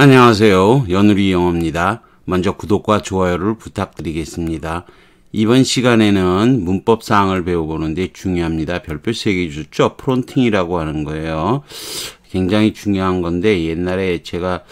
안녕하세요. 연우리 영어입니다. 먼저 구독과 좋아요를 부탁드리겠습니다. 이번 시간에는 문법 사항을 배워보는데 중요합니다. 별표 3개 주죠 프론팅이라고 하는 거예요. 굉장히 중요한 건데 옛날에 제가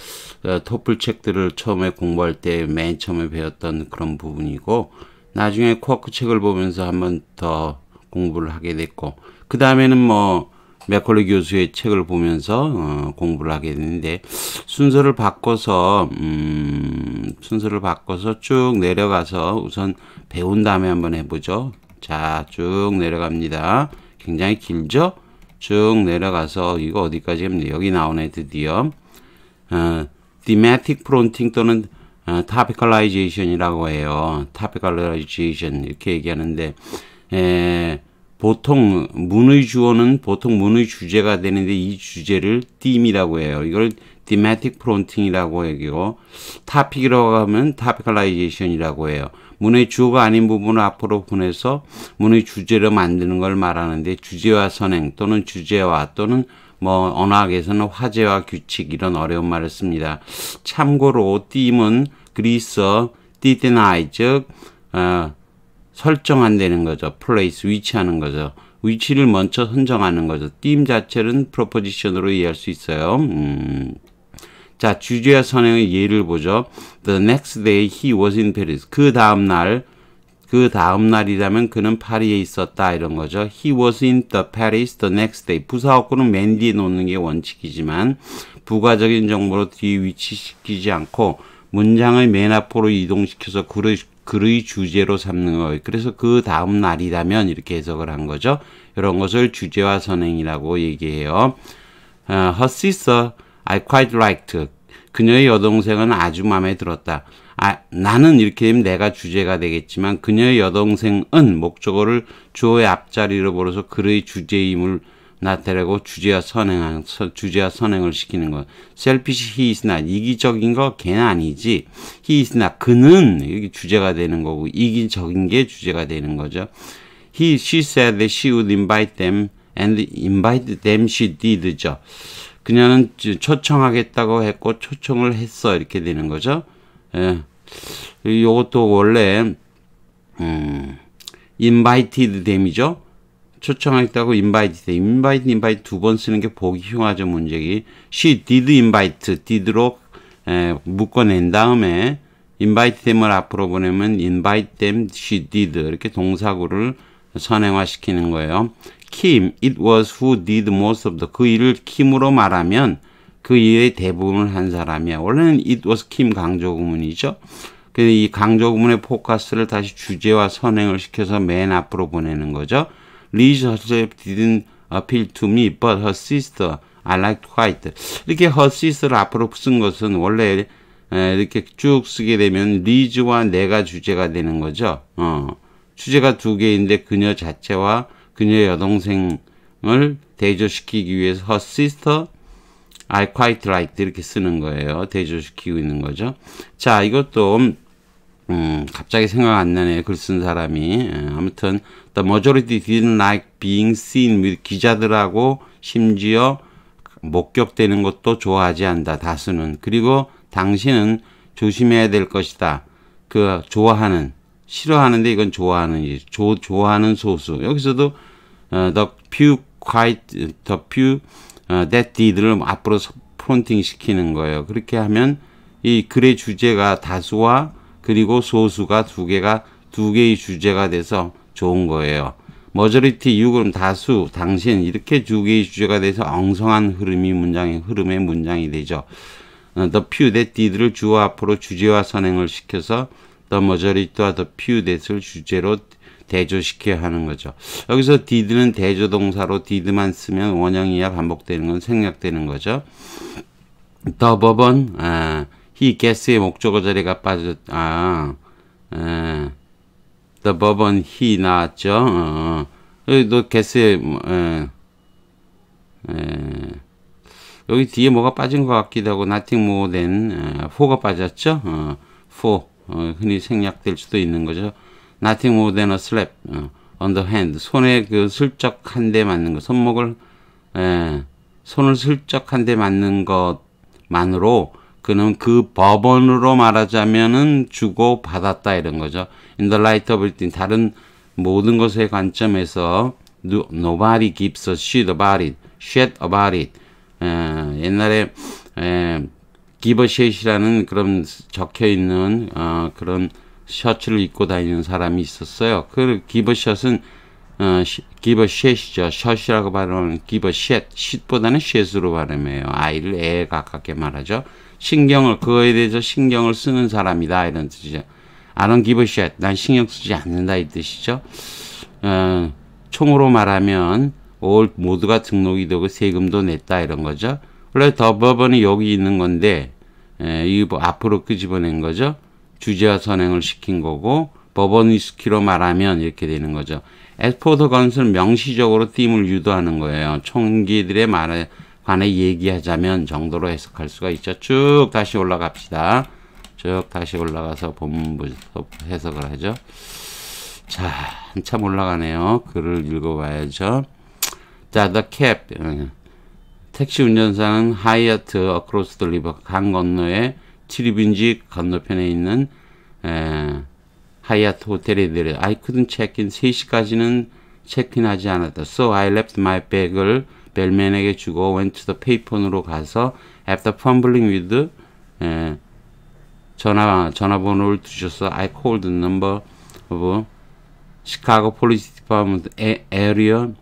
어, 토플 책들을 처음에 공부할 때 맨 처음에 배웠던 그런 부분이고 나중에 쿼크 책을 보면서 한 번 더 공부를 하게 됐고 그 다음에는 뭐 맥컬리 교수의 책을 보면서 어, 공부를 하게 되는데 순서를 바꿔서 음, 순서를 바꿔서 쭉 내려가서 우선 배운 다음에 한번 해보죠. 자, 쭉 내려갑니다. 굉장히 길죠? 쭉 내려가서 이거 어디까지 합니다. 여기 나오네 드디어 디메틱 e 프론팅 또는 어, 피컬라이제이션이라고 해요. t 피컬라이제이션 이렇게 얘기하는데 에, 보통 문의 주어는 보통 문의 주제가 되는데 이 주제를 띠임이라고 해요. 이걸 디매틱 프론팅이라고 얘기고 타픽이라고 하면 타피컬라이제이션이라고 해요. 문의 주어가 아닌 부분을 앞으로 보내서 문의 주제로 만드는 걸 말하는데 주제와 선행 또는 주제와 또는 뭐 언어학에서는 화제와 규칙 이런 어려운 말을 씁니다. 참고로 띠임은 그리스어 디데나이 즉 어, 설정한다는 거죠. place 위치하는 거죠. 위치를 먼저 선정하는 거죠. 팀 자체는 프로포지션으로 이해할 수 있어요. 음. 자, 주제와 선행의 예를 보죠. The next day he was in Paris. 그 다음 날, 그 다음 날이라면 그는 파리에 있었다 이런 거죠. He was in the Paris the next day. 부사어구는 맨 뒤에 놓는 게 원칙이지만 부가적인 정보로 뒤에 위치시키지 않고 문장을맨 앞으로 이동시켜서 구를 글의 주제로 삼는 것. 그래서 그 다음 날이라면 이렇게 해석을 한 거죠. 이런 것을 주제와 선행이라고 얘기해요. Uh, her sister, I quite liked. 그녀의 여동생은 아주 마음에 들었다. 아, 나는 이렇게 되면 내가 주제가 되겠지만 그녀의 여동생은 목적어를 주어의 앞자리로 벌어서 글의 주제임을 나태라고 주제와 선행한 주제와 선행을 시키는 것. selfish he is not 이기적인 거 걔는 아니지. he is not 그는 여기 주제가 되는 거고 이기적인 게 주제가 되는 거죠. he she said that she would invite them and invite them she did죠. 그녀는 초청하겠다고 했고 초청을 했어 이렇게 되는 거죠. 예. 이것도 원래 음, invited them이죠. 초청하겠다고 인바이트 인바이트 인바이트 두번 쓰는 게 보기 흉하죠 문제기 she did invite did로 에, 묶어낸 다음에 invite them을 앞으로 보내면 invite them she did 이렇게 동사구를 선행화시키는 거예요 Kim it was who did most of the 그 일을 킴으로 말하면 그 일의 대부분을 한 사람이야 원래는 it was Kim 강조구문이죠 근데 이 강조구문의 포커스를 다시 주제와 선행을 시켜서 맨 앞으로 보내는 거죠 relationship didn't appeal to me, but her sister I liked quite. 이렇게 her sister를 앞으로 쓴 것은 원래 이렇게 쭉 쓰게 되면 리즈와 내가 주제가 되는 거죠. 어. 주제가 두 개인데 그녀 자체와 그녀의 여동생을 대조시키기 위해서 her sister I quite liked 이렇게 쓰는 거예요. 대조시키고 있는 거죠. 자, 이것도 음, 갑자기 생각 안 나네 글 쓴 사람이 예, 아무튼 The majority didn't like being seen with 기자들하고 심지어 목격되는 것도 좋아하지 않다 다수는 그리고 당신은 조심해야 될 것이다 그 좋아하는 싫어하는데 이건 좋아하는 조, 좋아하는 소수 여기서도 어, The few quite The few 어, that did를 앞으로 프론팅 시키는 거예요 그렇게 하면 이 글의 주제가 다수와 그리고 소수가 두 개가 두 개의 주제가 돼서 좋은 거예요. 머저리티 유그 다수 당신 이렇게 두 개의 주제가 돼서 엉성한 흐름이 문장의 흐름의 문장이 되죠. 어, the few that did를 주어 앞으로 주제와 선행을 시켜서 The majority와 the few that을 주제로 대조시켜야 하는 거죠. 여기서 did는 대조동사로 did만 쓰면 원형 이하 반복되는 건 생략되는 거죠. 더버번 아, he get의 목적어 자리가 빠졌 아 에. 예. the 법은 he 나왔죠 어, 어. 너 get의 에. 에. 여기 뒤에 뭐가 빠진 것 같기도 하고 nothing more than 에, 예, for가 빠졌죠 어, for 어, 흔히 생략될 수도 있는 거죠 nothing more than a slap 어, on the hand 손에 그 슬쩍 한 대 맞는 거 손목을 에, 예. 손을 슬쩍 한 대 맞는 것만으로 그는 그 법원으로 말하자면은 주고 받았다 이런 거죠. In the light of everything 다른 모든 것의 관점에서 nobody gives a shit about it, shit about it. 에, 옛날에 에, give a shit이라는 그런 적혀 있는 어, 그런 셔츠를 입고 다니는 사람이 있었어요. 그 give a shit은 어, give a shit이죠. shit이라고 발음하는 give a shit, shit보다는 shit으로 발음해요. 아이를 애에 가깝게 말하죠. 신경을 그거에 대해서 신경을 쓰는 사람이다 이런 뜻이죠. I don't 난 신경 쓰지 않는다 이 뜻이죠. 어, 총으로 말하면 올 모두가 등록이 되고 세금도 냈다 이런 거죠. 원래 더 법원이 여기 있는 건데 예, 이 앞으로 끄집어낸 거죠. 주제와 선행을 시킨 거고 법원 위스키로 말하면 이렇게 되는 거죠. 에스포드 건설 명시적으로 팀을 유도하는 거예요. 총기들의 말에 관해 얘기하자면 정도로 해석할 수가 있죠. 쭉 다시 올라갑시다. 쭉 다시 올라가서 본문부터 해석을 하죠. 자, 한참 올라가네요. 글을 읽어봐야죠. 자, the cab. 예. 택시 운전사는 하이어트 어크로스 더 리버 강 건너에 트리빈지 건너편에 있는 에, 예, 하이어트 호텔에 내려 I couldn't check in 3시까지는 체크인하지 않았다. So I left my bag을 벨맨에게 주고 went to the pay폰으로 가서 after fumbling with 에, 전화 전화번호를 주셔서 I called the number of Chicago Police Department Area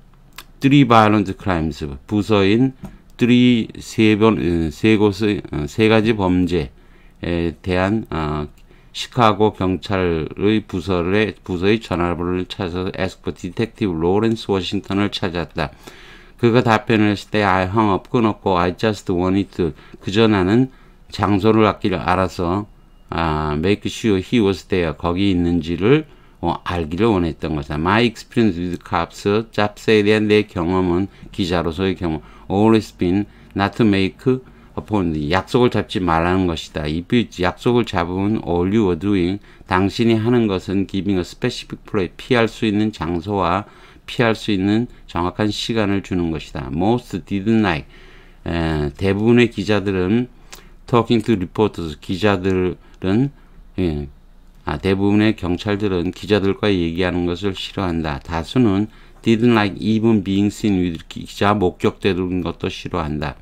Three Violent Crimes 부서인 three 세번 세 곳의 세 가지 범죄에 대한 어, 시카고 경찰의 부서의 부서의 전화번호를 찾아서 에스퍼 디텍티브 로렌스 워싱턴을 찾았다. 그가 답변을 했을 때 I hung up 끊었고 I just wanted to 그저 나는 장소를 아기를 알아서 아, make sure he was there 거기 있는지를 어, 알기를 원했던 것이다. My experience with cops, 잡스에 대한 내 경험은 기자로서의 경험 always been not to make upon 약속을 잡지 말라는 것이다. If you 약속을 잡으면 all you are doing 당신이 하는 것은 giving a specific place 피할 수 있는 장소와 피할 수 있는 정확한 시간을 주는 것이다. Most didn't like. 에, 대부분의 기자들은 talking to reporters 기자들은 예, 아, 대부분의 경찰들은 기자들과 얘기하는 것을 싫어한다. 다수는 didn't like even being seen with 기자 목격되는 것도 싫어한다.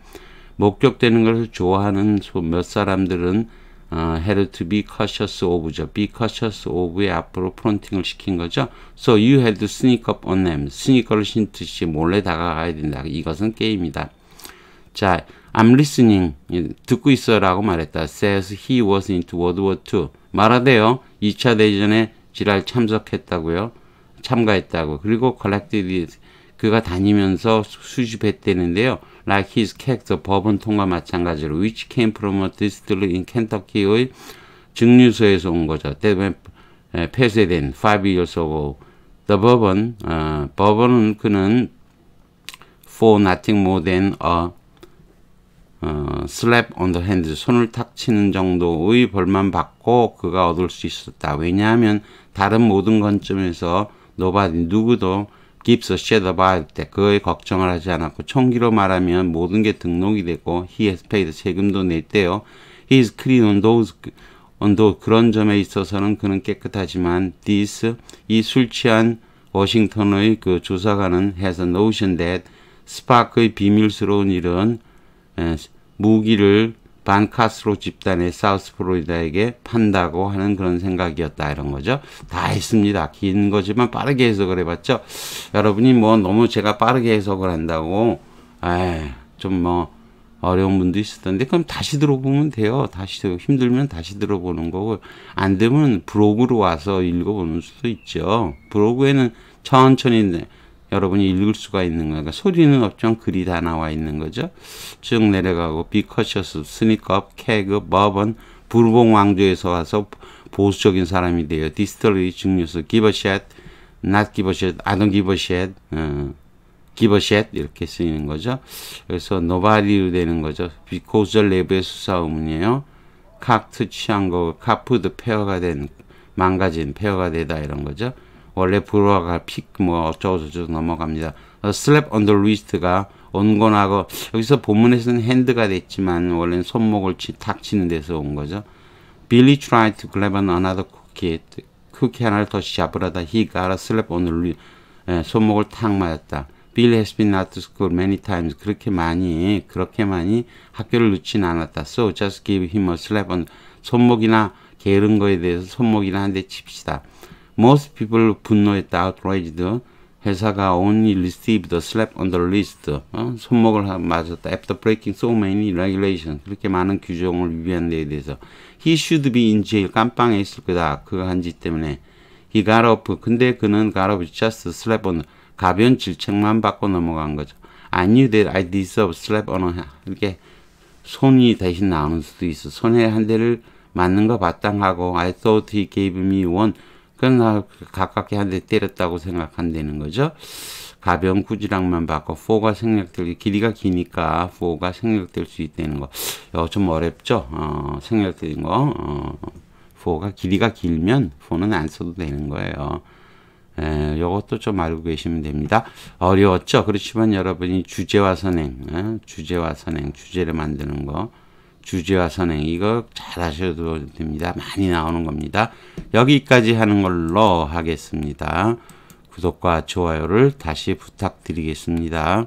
목격되는 것을 좋아하는 몇 사람들은 어, had to be cautious of죠. be cautious of의 앞으로 프론팅을 시킨 거죠. So you had to sneak up on them. 스니커를 신듯이 몰래 다가가야 된다. 이것은 게임이다. 자, I'm listening. 듣고 있어 라고 말했다. says he was into World War II. 말하대요. 2차 대전에 지랄 참석했다고요. 참가했다고. 그리고 collected 그가 다니면서 수집했대는데요. Like his cake, 법원 통과 마찬가지로 which came from a distillery in Kentucky의 증류소에서 온 거죠. 때문에 폐쇄된 5 years ago. The bourbon, 어, 버번은 그는 for nothing more than a 어, slap on the hand, 손을 탁 치는 정도의 벌만 받고 그가 얻을 수 있었다. 왜냐하면 다른 모든 관점에서 노바디 누구도 깁스 쉐더바 때 그의 걱정을 하지 않았고 총기로 말하면 모든 게 등록이 되고 히 has paid 세금도 냈대요. He is clean on those on those 그런 점에 있어서는 그는 깨끗하지만 this 이 술 취한 워싱턴의 그 조사관은 has a notion that 스파크의 비밀스러운 일은 에, 무기를 반카스로 집단의 사우스 플로리다에게 판다고 하는 그런 생각이었다 이런 거죠. 다 했습니다. 긴 거지만 빠르게 해석을 해봤죠. 여러분이 뭐 너무 제가 빠르게 해석을 한다고 좀 뭐 어려운 분도 있었던데 그럼 다시 들어보면 돼요. 다시 힘들면 다시 들어보는 거고 안 되면 브로그로 와서 읽어보는 수도 있죠. 브로그에는 천천히 여러분이 읽을 수가 있는 거예요. 그러니까 소리는 없지만 글이 다 나와 있는 거죠. 쭉 내려가고 비커셔스, 스니커 케그, 버번, 부봉 왕조에서 와서 보수적인 사람이 돼요. 디스톨리, 증류수, 기버샷, n 기버샷, 아동 기버샷, 기버샷 이렇게 쓰이는 거죠. 그래서 노바리로 되는 거죠. 비코절 내부의 수사음이에요. 칵트 취한 거, 카푸드 페어가 된, 망가진 페어가 되다 이런 거죠. 원래 불화가 픽 뭐 어쩌고저쩌고 넘어갑니다. 슬랩 언더 리스트가 온건하고 여기서 본문에서는 핸드가 됐지만 원래는 손목을 치, 탁 치는 데서 온 거죠. 빌리 트라이 tried to g r 쿠키 하나를 더 잡으려다 히가 got a slap 예, 손목을 탁 맞았다. 빌리 l 스 has been out t many times. 그렇게 많이 그렇게 많이 학교를 놓진 않았다. So just give him a slap on 손목이나 게으른 거에 대해서 손목이나 한 대 칩시다. Most people 분노했다. outraged. 회사가 only received slap on the wrist. 어? 손목을 맞았다. After breaking so many regulations. 그렇게 많은 규정을 위배한 데에 대해서. He should be in jail. 깜빵에 있을 거다. 그가 한짓 때문에. He got up. 근데 그는 got up just slap on. 가변 질책만 받고 넘어간 거죠. I knew that I deserve slap on. 이렇게 손이 대신 나오는 수도 있어. 손에 한 대를 맞는 거 마땅하고 I thought he gave me one. 그러나 가깝게 한 대 때렸다고 생각한다는 거죠. 가벼운 구지랑만 바꿔 4가 생략될 길이가 기니까 4가 생략될 수 있다는 거. 이거 어, 좀 어렵죠. 어, 생략되는 거. 어, 4가 길이가 길면 4는 안 써도 되는 거예요. 에, 예, 이것도 좀 알고 계시면 됩니다. 어려웠죠. 그렇지만 여러분이 주제와 선행, 예? 주제와 선행, 주제를 만드는 거. 주제와 선행 이거 잘 하셔도 됩니다. 많이 나오는 겁니다. 여기까지 하는 걸로 하겠습니다. 구독과 좋아요를 다시 부탁드리겠습니다.